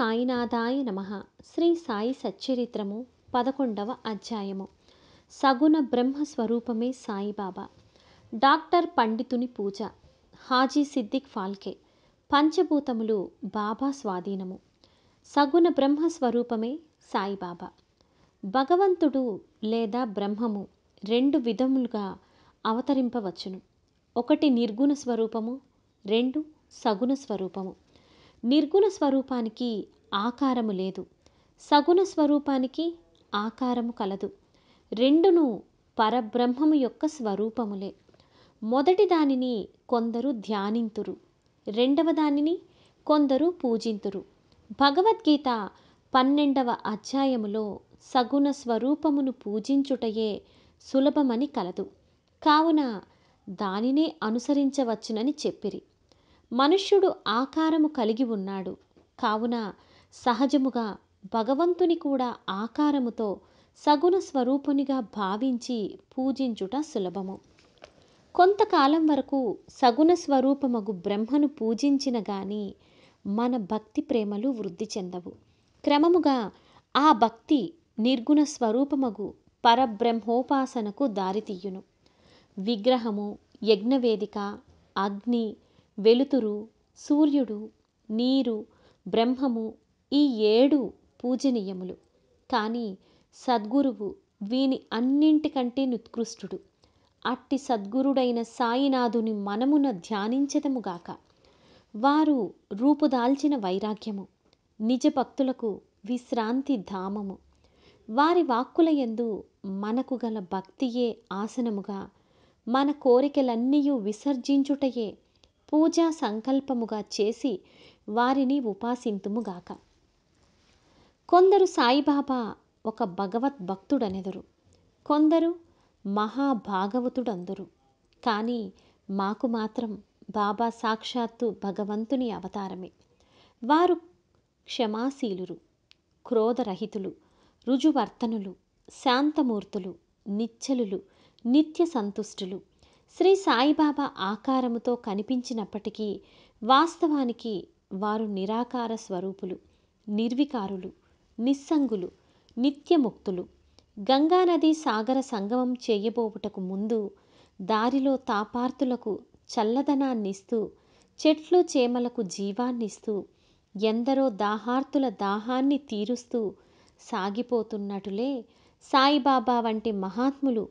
సాయినాథాయ నమ శ్రీ సాయి సచ్చరిత్రము పదకొండవ అధ్యాయము సగుణ బ్రహ్మస్వరూపమే సాయిబాబా డాక్టర్ పండితుని పూజ హాజీ సిద్దిక్ ఫాల్కే పంచభూతములు బాబా స్వాధీనము సగుణ బ్రహ్మస్వరూపమే సాయిబాబా భగవంతుడు లేదా బ్రహ్మము రెండు విధములుగా అవతరింపవచ్చును ఒకటి నిర్గుణ స్వరూపము రెండు సగుణ స్వరూపము నిర్గుణ స్వరూపానికి ఆకారము లేదు సగుణ స్వరూపానికి ఆకారము కలదు రెండును పరబ్రహ్మము యొక్క స్వరూపములే మొదటి దానిని కొందరు ధ్యానింతురు రెండవ దానిని కొందరు పూజింతురు భగవద్గీత పన్నెండవ అధ్యాయములో సగుణ స్వరూపమును పూజించుటయే సులభమని కలదు కావున దానినే అనుసరించవచ్చునని చెప్పిరి మనుష్యుడు ఆకారము కలిగి ఉన్నాడు కావున సహజముగా భగవంతుని కూడా ఆకారముతో సగుణ స్వరూపునిగా భావించి పూజించుట సులభము కొంతకాలం వరకు సగుణ స్వరూపమగు బ్రహ్మను పూజించిన గాని మన భక్తి ప్రేమలు వృద్ధి చెందవు క్రమముగా ఆ భక్తి నిర్గుణ స్వరూపమగు పరబ్రహ్మోపాసనకు దారితీయును విగ్రహము యజ్ఞవేదిక అగ్ని వెలుతురు సూర్యుడు నీరు బ్రహ్మము ఈ ఏడు పూజనీయములు కానీ సద్గురువు వీని అన్నింటికంటే నిత్కృష్టుడు అట్టి సద్గురుడైన సాయినాథుని మనమున ధ్యానించదముగాక వారు రూపుదాల్చిన వైరాగ్యము నిజ భక్తులకు విశ్రాంతి ధామము వారి వాక్కుల ఎందు మనకు గల భక్తియే ఆసనముగా మన కోరికలన్నీయు విసర్జించుటయే పూజా సంకల్పముగా చేసి వారిని ఉపాసింతుముగాక కొందరు సాయిబాబా ఒక భగవద్భక్తుడనెదరు కొందరు మహాభాగవతుడందరు కానీ మాకు మాత్రం బాబా సాక్షాత్తు భగవంతుని అవతారమే వారు క్షమాశీలురు క్రోధరహితులు రుజువర్తనులు శాంతమూర్తులు నిచ్చలులు నిత్య సంతుష్టులు శ్రీ సాయిబాబా ఆకారముతో కనిపించినప్పటికీ వాస్తవానికి వారు నిరాకార స్వరూపులు నిర్వికారులు నిస్సంగులు నిత్యముక్తులు గంగానది సాగర సంగమం చేయబోవుటకు ముందు దారిలో తాపార్తులకు చల్లదనాన్నిస్తూ చెట్లు చేమలకు జీవాన్నిస్తూ ఎందరో దాహార్తుల దాహాన్ని తీరుస్తూ సాగిపోతున్నటులే సాయిబాబా వంటి మహాత్ములు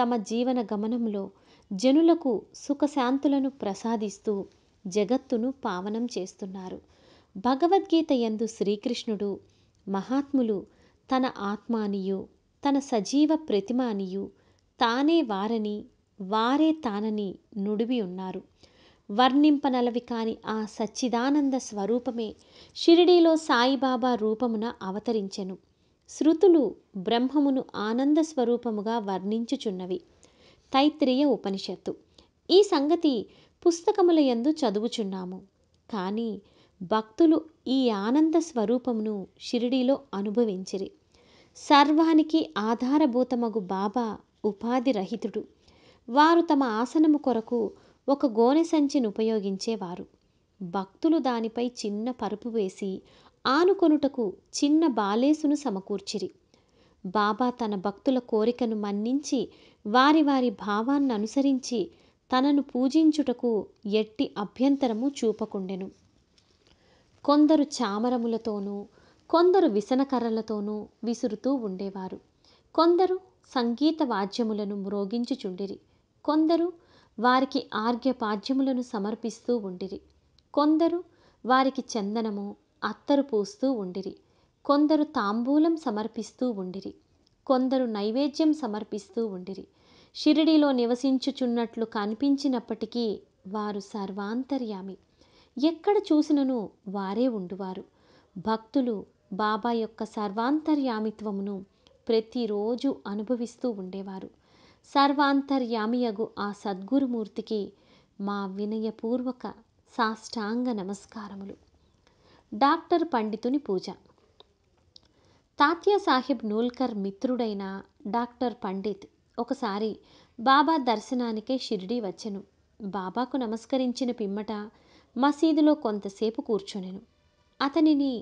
తమ జీవన గమనంలో జనులకు సుఖశాంతులను ప్రసాదిస్తూ జగత్తును పావనం చేస్తున్నారు భగవద్గీత ఎందు శ్రీకృష్ణుడు మహాత్ములు తన ఆత్మానియు తన సజీవ ప్రతిమానియు తానే వారని వారే తానని నుడివి ఉన్నారు వర్ణింపనలవి కాని ఆ సచ్చిదానంద స్వరూపమే షిరిడీలో సాయిబాబా రూపమున అవతరించెను శృతులు బ్రహ్మమును ఆనంద స్వరూపముగా వర్ణించుచున్నవి తైత్రియ ఉపనిషత్తు ఈ సంగతి పుస్తకముల యందు చదువుచున్నాము కానీ భక్తులు ఈ ఆనంద స్వరూపమును షిరిడీలో అనుభవించిరి సర్వానికి ఆధారభూతమగు బాబా ఉపాధి రహితుడు వారు తమ ఆసనము కొరకు ఒక గోనె సంచిని ఉపయోగించేవారు భక్తులు దానిపై చిన్న పరుపు వేసి ఆనుకొనుటకు చిన్న బాలేసును సమకూర్చిరి బాబా తన భక్తుల కోరికను మన్నించి వారి వారి భావాన్ని అనుసరించి తనను పూజించుటకు ఎట్టి అభ్యంతరము చూపకుండెను కొందరు చామరములతోనూ కొందరు విసనకర్రలతోనూ విసురుతూ ఉండేవారు కొందరు సంగీత వాద్యములను మ్రోగించుచుండిరి కొందరు వారికి ఆర్ఘ్యపాద్యములను సమర్పిస్తూ ఉండిరి కొందరు వారికి చందనము అత్తరు పూస్తూ ఉండిరి కొందరు తాంబూలం సమర్పిస్తూ ఉండిరి కొందరు నైవేద్యం సమర్పిస్తూ ఉండిరి షిరిడిలో నివసించుచున్నట్లు కనిపించినప్పటికీ వారు సర్వాంతర్యామి ఎక్కడ చూసినను వారే ఉండువారు భక్తులు బాబా యొక్క సర్వాంతర్యామిత్వమును ప్రతిరోజు అనుభవిస్తూ ఉండేవారు సర్వాంతర్యామియగు ఆ సద్గురుమూర్తికి మా వినయపూర్వక సాష్టాంగ నమస్కారములు డాక్టర్ పండితుని పూజ తాత్యా సాహెబ్ నూల్కర్ మిత్రుడైన డాక్టర్ పండిత్ ఒకసారి బాబా దర్శనానికే షిరిడీ వచ్చెను బాబాకు నమస్కరించిన పిమ్మట మసీదులో కొంతసేపు కూర్చునెను అతనిని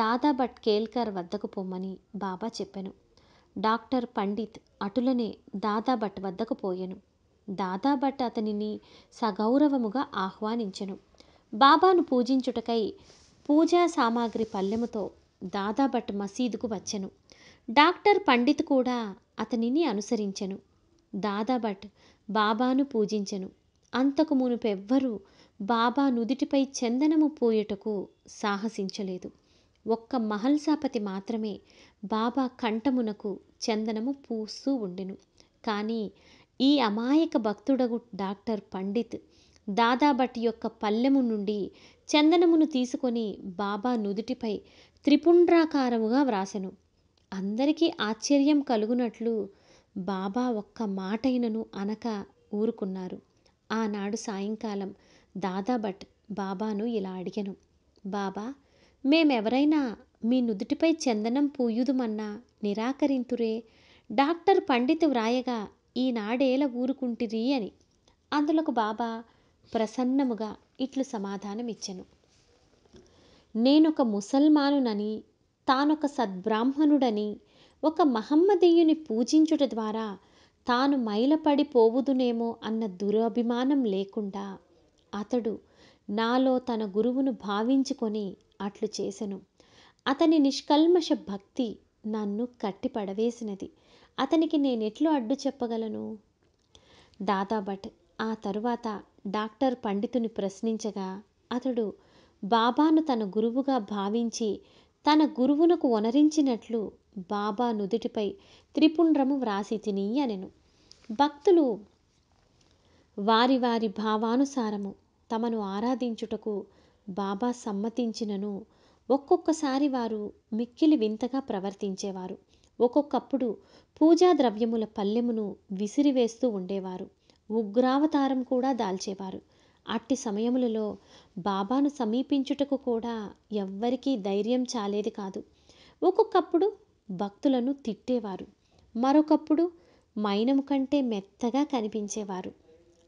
దాదా భట్ కేల్కర్ వద్దకు పొమ్మని బాబా చెప్పాను డాక్టర్ పండిత్ అటులనే దాదా భట్ వద్దకు పోయెను దాదా భట్ అతనిని సగౌరవముగా ఆహ్వానించెను బాబాను పూజించుటకై పూజా సామాగ్రి పల్లెముతో దాదా భట్ మసీదుకు వచ్చెను డాక్టర్ పండిత్ కూడా అతనిని అనుసరించెను దాదా భట్ బాబాను పూజించెను అంతకు మునుపెవ్వరూ బాబా నుదుటిపై చందనము పోయుటకు సాహసించలేదు ఒక్క మహల్సాపతి మాత్రమే బాబా కంఠమునకు చందనము పూస్తూ ఉండెను కానీ ఈ అమాయక భక్తుడగు డాక్టర్ పండిత్ దాదాభట్ యొక్క పల్లెము నుండి చందనమును తీసుకొని బాబా నుదుటిపై త్రిపుండ్రాకారముగా వ్రాసెను అందరికీ ఆశ్చర్యం కలుగునట్లు బాబా ఒక్క మాటైనను అనక ఊరుకున్నారు ఆనాడు సాయంకాలం దాదా భట్ బాబాను ఇలా అడిగాను బాబా మేమెవరైనా మీ నుదుటిపై చందనం పూయుదుమన్నా నిరాకరింతురే డాక్టర్ పండిత వ్రాయగా ఈనాడేల ఊరుకుంటిరి అని అందులకు బాబా ప్రసన్నముగా ఇట్లు సమాధానమిచ్చెను నేనొక ముసల్మానునని తానొక సద్బ్రాహ్మణుడని ఒక మహమ్మదీయుని పూజించుట ద్వారా తాను మైలపడి పోవుదునేమో అన్న దురభిమానం లేకుండా అతడు నాలో తన గురువును భావించుకొని అట్లు చేసెను అతని నిష్కల్మష భక్తి నన్ను కట్టిపడవేసినది అతనికి నేనెట్లు అడ్డు చెప్పగలను దాదాభట్ ఆ తరువాత డాక్టర్ పండితుని ప్రశ్నించగా అతడు బాబాను తన గురువుగా భావించి తన గురువునకు వనరించినట్లు బాబా నుదుటిపై త్రిపుండ్రము వ్రాసి తిని అనెను భక్తులు వారి వారి భావానుసారము తమను ఆరాధించుటకు బాబా సమ్మతించినను ఒక్కొక్కసారి వారు మిక్కిలి వింతగా ప్రవర్తించేవారు ఒక్కొక్కప్పుడు పూజా ద్రవ్యముల పల్లెమును విసిరివేస్తూ ఉండేవారు ఉగ్రావతారం కూడా దాల్చేవారు అట్టి సమయములలో బాబాను సమీపించుటకు కూడా ఎవ్వరికీ ధైర్యం చాలేది కాదు ఒక్కొక్కప్పుడు భక్తులను తిట్టేవారు మరొకప్పుడు మైనము కంటే మెత్తగా కనిపించేవారు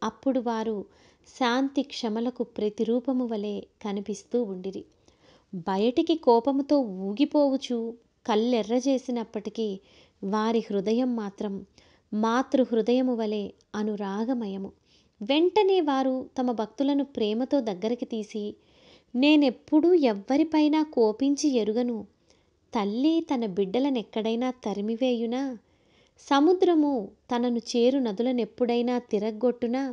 అప్పుడు వారు శాంతి క్షమలకు ప్రతిరూపము వలె కనిపిస్తూ ఉండిరి బయటికి కోపముతో ఊగిపోవుచు కళ్ళెర్రజేసినప్పటికీ వారి హృదయం మాత్రం మాతృ హృదయము వలె అనురాగమయము వెంటనే వారు తమ భక్తులను ప్రేమతో దగ్గరికి తీసి నేనెప్పుడూ ఎవ్వరిపైనా కోపించి ఎరుగను తల్లి తన బిడ్డలను ఎక్కడైనా తరిమివేయునా సముద్రము తనను చేరు ఎప్పుడైనా తిరగొట్టునా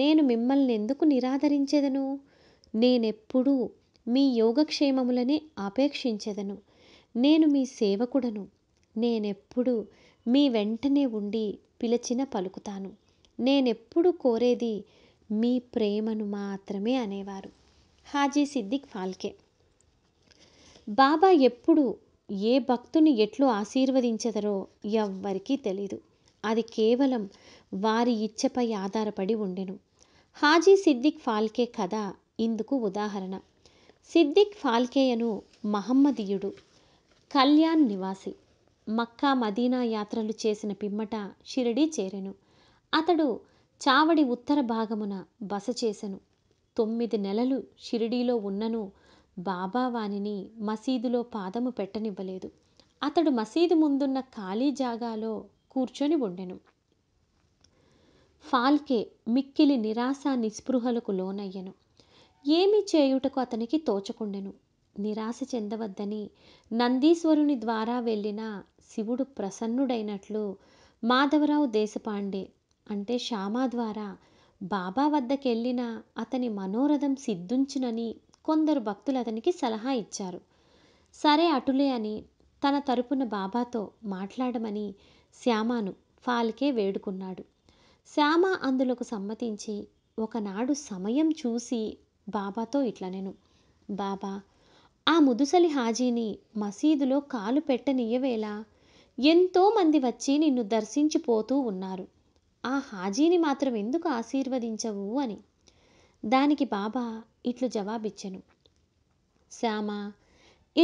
నేను మిమ్మల్ని ఎందుకు నిరాదరించెదను నేనెప్పుడూ మీ యోగక్షేమములనే ఆపేక్షించెదను నేను మీ సేవకుడను నేనెప్పుడు మీ వెంటనే ఉండి పిలిచిన పలుకుతాను నేనెప్పుడు కోరేది మీ ప్రేమను మాత్రమే అనేవారు హాజీ సిద్దిక్ ఫాల్కే బాబా ఎప్పుడు ఏ భక్తుని ఎట్లు ఆశీర్వదించెదరో ఎవ్వరికీ తెలీదు అది కేవలం వారి ఇచ్చపై ఆధారపడి ఉండెను హాజీ సిద్దిక్ ఫాల్కే కథ ఇందుకు ఉదాహరణ సిద్దిక్ ఫాల్కేయను మహమ్మదీయుడు కళ్యాణ్ నివాసి మక్కా మదీనా యాత్రలు చేసిన పిమ్మట షిరిడీ చేరెను అతడు చావడి ఉత్తర భాగమున బస చేసెను తొమ్మిది నెలలు షిరిడీలో ఉన్నను బాబా వానిని మసీదులో పాదము పెట్టనివ్వలేదు అతడు మసీదు ముందున్న ఖాళీ జాగాలో కూర్చొని ఉండెను ఫాల్కే మిక్కిలి నిరాశ నిస్పృహలకు లోనయ్యను ఏమి చేయుటకు అతనికి తోచకుండెను నిరాశ చెందవద్దని నందీశ్వరుని ద్వారా వెళ్ళిన శివుడు ప్రసన్నుడైనట్లు మాధవరావు దేశపాండే అంటే శ్యామ ద్వారా బాబా వద్దకెళ్ళిన అతని మనోరథం సిద్ధించునని కొందరు భక్తులు అతనికి సలహా ఇచ్చారు సరే అటులే అని తన తరపున బాబాతో మాట్లాడమని శ్యామను ఫాల్కే వేడుకున్నాడు శ్యామ అందులోకి సమ్మతించి ఒకనాడు సమయం చూసి బాబాతో ఇట్లా నేను బాబా ఆ ముదుసలి హాజీని మసీదులో కాలు పెట్టనియ్యవేలా ఎంతోమంది వచ్చి నిన్ను దర్శించిపోతూ ఉన్నారు ఆ హాజీని మాత్రం ఎందుకు ఆశీర్వదించవు అని దానికి బాబా ఇట్లు జవాబిచ్చెను శ్యామా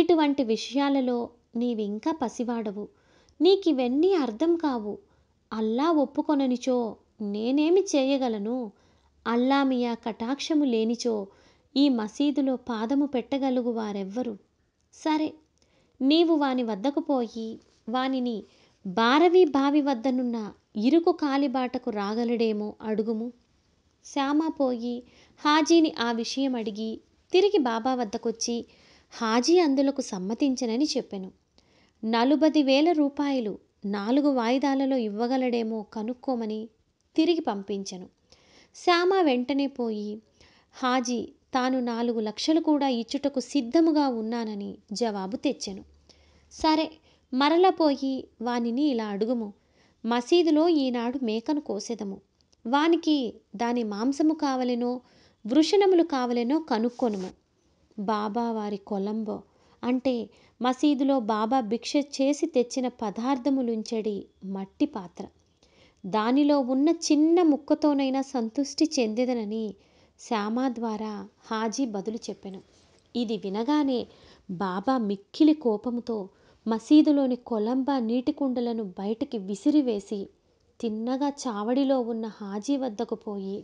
ఇటువంటి విషయాలలో నీవింకా పసివాడవు నీకివన్నీ అర్థం కావు అల్లా ఒప్పుకొననిచో నేనేమి చేయగలను అల్లా మియా కటాక్షము లేనిచో ఈ మసీదులో పాదము పెట్టగలుగు వారెవ్వరు సరే నీవు వాని వద్దకు పోయి వానిని బారవి బావి వద్దనున్న ఇరుకు కాలిబాటకు రాగలడేమో అడుగుము శ్యామ పోయి హాజీని ఆ విషయం అడిగి తిరిగి బాబా వద్దకొచ్చి హాజీ అందులకు సమ్మతించనని చెప్పెను నలుబది వేల రూపాయలు నాలుగు వాయిదాలలో ఇవ్వగలడేమో కనుక్కోమని తిరిగి పంపించను శ్యామ వెంటనే పోయి హాజీ తాను నాలుగు లక్షలు కూడా ఇచ్చుటకు సిద్ధముగా ఉన్నానని జవాబు తెచ్చెను సరే మరలపోయి వానిని ఇలా అడుగుము మసీదులో ఈనాడు మేకను కోసెదము వానికి దాని మాంసము కావలెనో వృషణములు కావలెనో కనుక్కొనుము బాబా వారి కొలంబో అంటే మసీదులో బాబా భిక్ష చేసి తెచ్చిన పదార్థములుంచడి మట్టి పాత్ర దానిలో ఉన్న చిన్న ముక్కతోనైనా సంతృష్టి చెందేదనని శ్యామా ద్వారా హాజీ బదులు చెప్పెను ఇది వినగానే బాబా మిక్కిలి కోపంతో మసీదులోని కొలంబా నీటికుండలను బయటికి విసిరివేసి తిన్నగా చావడిలో ఉన్న హాజీ వద్దకు పోయి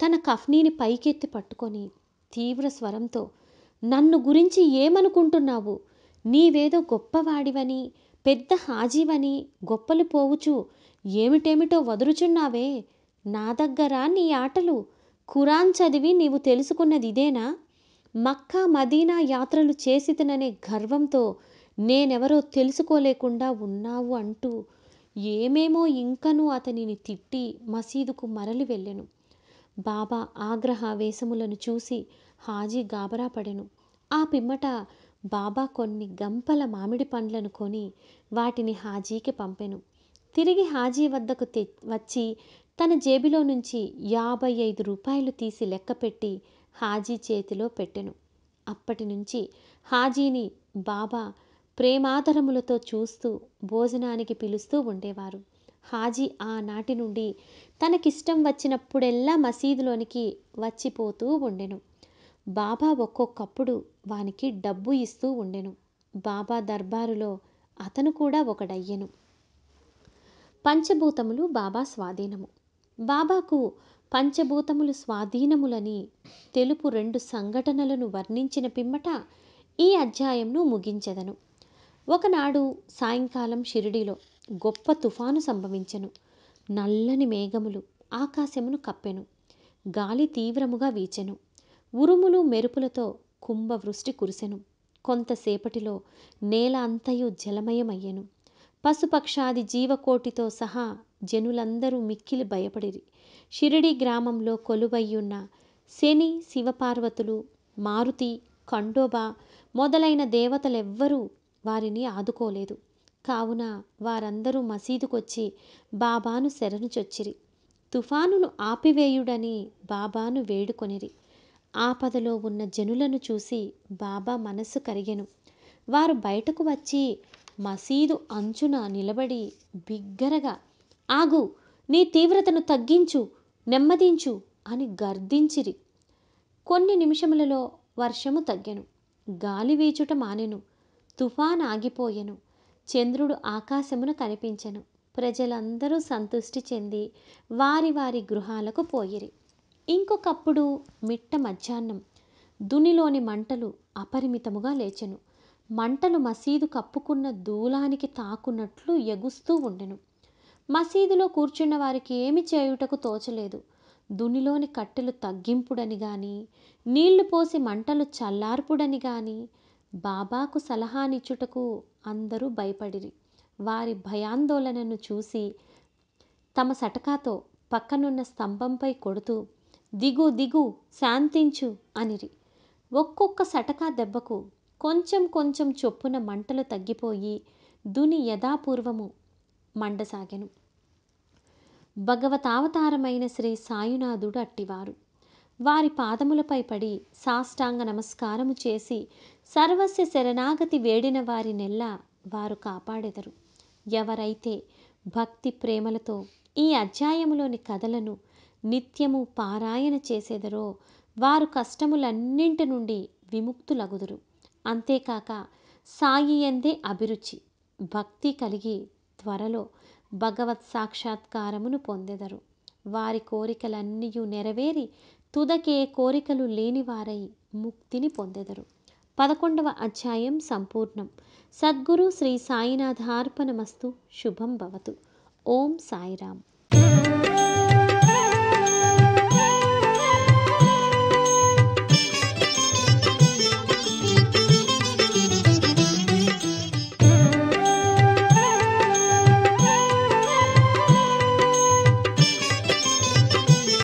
తన కఫ్నీని పైకెత్తి పట్టుకొని తీవ్ర స్వరంతో నన్ను గురించి ఏమనుకుంటున్నావు నీవేదో గొప్పవాడివని పెద్ద హాజీవని గొప్పలు పోవుచు ఏమిటేమిటో వదురుచున్నావే నా దగ్గర నీ ఆటలు ఖురాన్ చదివి నీవు తెలుసుకున్నది ఇదేనా మక్కా మదీనా యాత్రలు చేసితననే గర్వంతో నేనెవరో తెలుసుకోలేకుండా ఉన్నావు అంటూ ఏమేమో ఇంకను అతనిని తిట్టి మసీదుకు మరలి వెళ్ళెను బాబా వేషములను చూసి హాజీ గాబరా పడెను ఆ పిమ్మట బాబా కొన్ని గంపల మామిడి పండ్లను కొని వాటిని హాజీకి పంపెను తిరిగి హాజీ వద్దకు తె వచ్చి తన జేబిలో నుంచి యాభై ఐదు రూపాయలు తీసి లెక్కపెట్టి హాజీ చేతిలో పెట్టెను అప్పటి నుంచి హాజీని బాబా ప్రేమాదరములతో చూస్తూ భోజనానికి పిలుస్తూ ఉండేవారు హాజీ ఆనాటి నుండి తనకిష్టం వచ్చినప్పుడెల్లా మసీదులోనికి వచ్చిపోతూ ఉండెను బాబా ఒక్కొక్కప్పుడు వానికి డబ్బు ఇస్తూ ఉండెను బాబా దర్బారులో అతను కూడా ఒకడయ్యెను పంచభూతములు బాబా స్వాధీనము బాబాకు పంచభూతములు స్వాధీనములని తెలుపు రెండు సంఘటనలను వర్ణించిన పిమ్మట ఈ అధ్యాయంను ముగించెదను ఒకనాడు సాయంకాలం షిరిడీలో గొప్ప తుఫాను సంభవించెను నల్లని మేఘములు ఆకాశమును కప్పెను గాలి తీవ్రముగా వీచెను ఉరుములు మెరుపులతో కుంభవృష్టి కురిసెను కొంతసేపటిలో నేల అంతయు జలమయమయ్యెను పశుపక్షాది జీవకోటితో సహా జనులందరూ మిక్కిలి భయపడిరి షిరిడి గ్రామంలో కొలువయ్యున్న శని శివపార్వతులు మారుతి ఖండోబా మొదలైన దేవతలెవ్వరూ వారిని ఆదుకోలేదు కావున వారందరూ మసీదుకొచ్చి బాబాను శరణు చొచ్చిరి తుఫానును ఆపివేయుడని బాబాను వేడుకొనిరి ఆపదలో ఉన్న జనులను చూసి బాబా మనస్సు కరిగెను వారు బయటకు వచ్చి మసీదు అంచున నిలబడి బిగ్గరగా ఆగు నీ తీవ్రతను తగ్గించు నెమ్మదించు అని గర్దించిరి కొన్ని నిమిషములలో వర్షము తగ్గెను గాలి వీచుట మానెను తుఫాన్ ఆగిపోయెను చంద్రుడు ఆకాశమున కనిపించెను ప్రజలందరూ సంతృష్టి చెంది వారి వారి గృహాలకు పోయిరి ఇంకొకప్పుడు మిట్ట మధ్యాహ్నం దునిలోని మంటలు అపరిమితముగా లేచెను మంటలు మసీదు కప్పుకున్న దూలానికి తాకున్నట్లు ఎగుస్తూ ఉండెను మసీదులో కూర్చున్న వారికి ఏమి చేయుటకు తోచలేదు దునిలోని కట్టెలు తగ్గింపుడని గాని నీళ్లు పోసి మంటలు చల్లార్పుడని గాని బాబాకు సలహానిచ్చుటకు అందరూ భయపడిరి వారి భయాందోళనను చూసి తమ సటకాతో పక్కనున్న స్తంభంపై కొడుతూ దిగు దిగు శాంతించు అనిరి ఒక్కొక్క సటకా దెబ్బకు కొంచెం కొంచెం చొప్పున మంటలు తగ్గిపోయి దుని యథాపూర్వము మండసాగెను భగవతావతారమైన శ్రీ సాయునాథుడు అట్టివారు వారి పాదములపై పడి సాష్టాంగ నమస్కారము చేసి సర్వస్య శరణాగతి వేడిన వారి నెల్ల వారు కాపాడెదరు ఎవరైతే భక్తి ప్రేమలతో ఈ అధ్యాయములోని కథలను నిత్యము పారాయణ చేసేదరో వారు కష్టములన్నింటి నుండి విముక్తులగుదురు అంతేకాక సాయి ఎందే అభిరుచి భక్తి కలిగి త్వరలో భగవత్ సాక్షాత్కారమును పొందెదరు వారి కోరికలన్నీ నెరవేరి తుదకే కోరికలు లేనివారై ముక్తిని పొందెదరు పదకొండవ అధ్యాయం సంపూర్ణం సద్గురు శ్రీ సాయినాథార్పణమస్తు శుభం భవతు ఓం సాయిరాం